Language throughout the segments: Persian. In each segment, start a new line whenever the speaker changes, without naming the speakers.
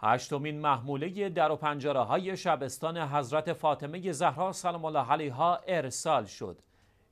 هشتمین محموله در و پنجره های شبستان حضرت فاطمه زهرا سلام الله علیها ارسال شد.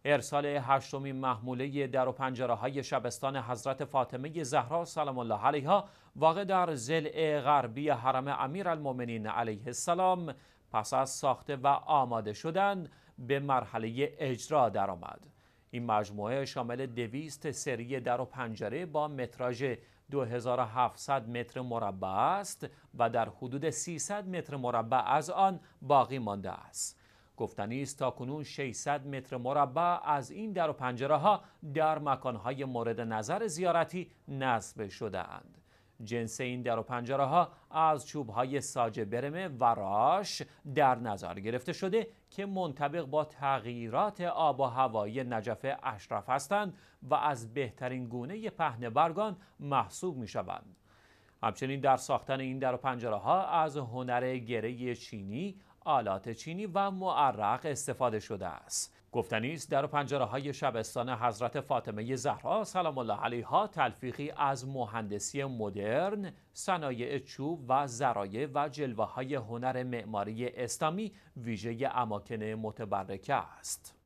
ارسال هشتمین محموله در و پنجره های شبستان حضرت فاطمه زهرا سلام الله علیها واقع در ضلع غربی حرم امیرالمؤمنین علیه السلام پس از ساخته و آماده شدن به مرحله اجرا درآمد. این مجموعه شامل دویست سری در و پنجره با متراژ 2700 متر مربع است و در حدود 300 متر مربع از آن باقی مانده است. گفتنی است تا کنون 600 متر مربع از این در و پنجره ها در مکانهای مورد نظر زیارتی نصب شده اند. جنس این در و پنجره ها از چوب های ساج برمه و راش در نظر گرفته شده که منطبق با تغییرات آب و هوایی نجف اشرف هستند و از بهترین گونه پهن برگان محسوب می شوند. همچنین در ساختن این در و پنجره ها از هنر گره چینی آلات چینی و معرق استفاده شده است گفتنی است در پنجره های شبستان حضرت فاطمه زهرا سلام الله علیها تلفیقی از مهندسی مدرن، صنایع چوب و زرایه و جلوه های هنر معماری اسلامی ویژه اماکن متبرکه است.